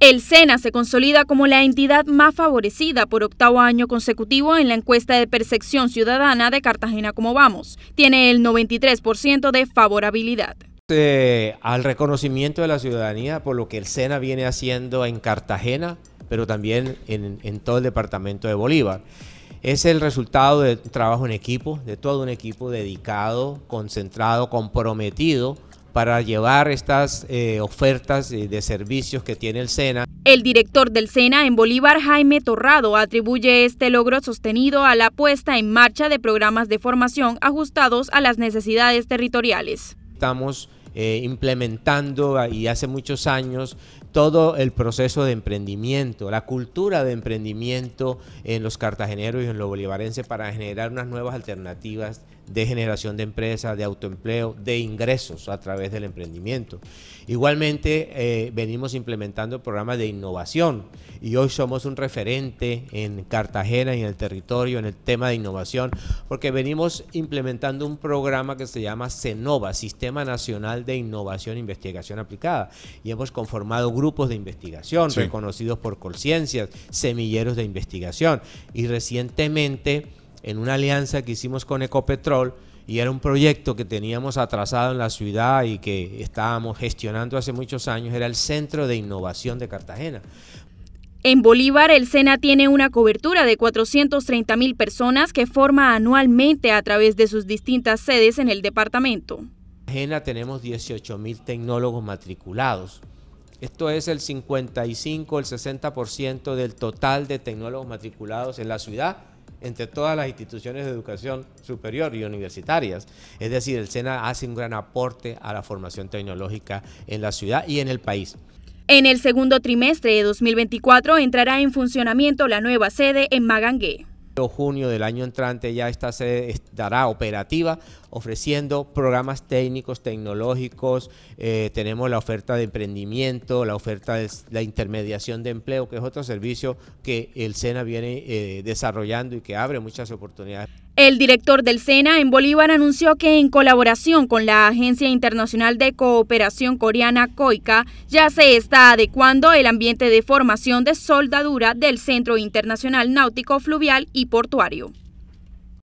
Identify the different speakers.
Speaker 1: El SENA se consolida como la entidad más favorecida por octavo año consecutivo en la encuesta de percepción ciudadana de Cartagena como vamos. Tiene el 93% de favorabilidad.
Speaker 2: Eh, al reconocimiento de la ciudadanía por lo que el SENA viene haciendo en Cartagena, pero también en, en todo el departamento de Bolívar. Es el resultado de trabajo en equipo, de todo un equipo dedicado, concentrado, comprometido para llevar estas eh, ofertas de servicios que tiene el SENA.
Speaker 1: El director del SENA en Bolívar, Jaime Torrado, atribuye este logro sostenido a la puesta en marcha de programas de formación ajustados a las necesidades territoriales.
Speaker 2: Estamos eh, implementando ah, y hace muchos años todo el proceso de emprendimiento, la cultura de emprendimiento en los cartageneros y en los bolivarenses para generar unas nuevas alternativas de generación de empresas, de autoempleo, de ingresos a través del emprendimiento. Igualmente, eh, venimos implementando programas de innovación y hoy somos un referente en Cartagena y en el territorio en el tema de innovación, porque venimos implementando un programa que se llama CENOVA, Sistema Nacional de Innovación e Investigación Aplicada. Y hemos conformado grupos de investigación reconocidos por Colciencias, semilleros de investigación. Y recientemente, en una alianza que hicimos con Ecopetrol, y era un proyecto que teníamos atrasado en la ciudad y que estábamos gestionando hace muchos años, era el Centro de Innovación de Cartagena.
Speaker 1: En Bolívar, el SENA tiene una cobertura de 430 mil personas que forma anualmente a través de sus distintas sedes en el departamento
Speaker 2: ajena tenemos 18 tecnólogos matriculados. Esto es el 55, el 60% del total de tecnólogos matriculados en la ciudad entre todas las instituciones de educación superior y universitarias. Es decir, el SENA hace un gran aporte a la formación tecnológica en la ciudad y en el país.
Speaker 1: En el segundo trimestre de 2024 entrará en funcionamiento la nueva sede en Magangué
Speaker 2: junio del año entrante ya esta sede estará operativa ofreciendo programas técnicos, tecnológicos, eh, tenemos la oferta de emprendimiento, la oferta de la intermediación de empleo, que es otro servicio que el SENA viene eh, desarrollando y que abre muchas oportunidades.
Speaker 1: El director del SENA en Bolívar anunció que en colaboración con la Agencia Internacional de Cooperación Coreana COICA ya se está adecuando el ambiente de formación de soldadura del Centro Internacional Náutico Fluvial y Portuario.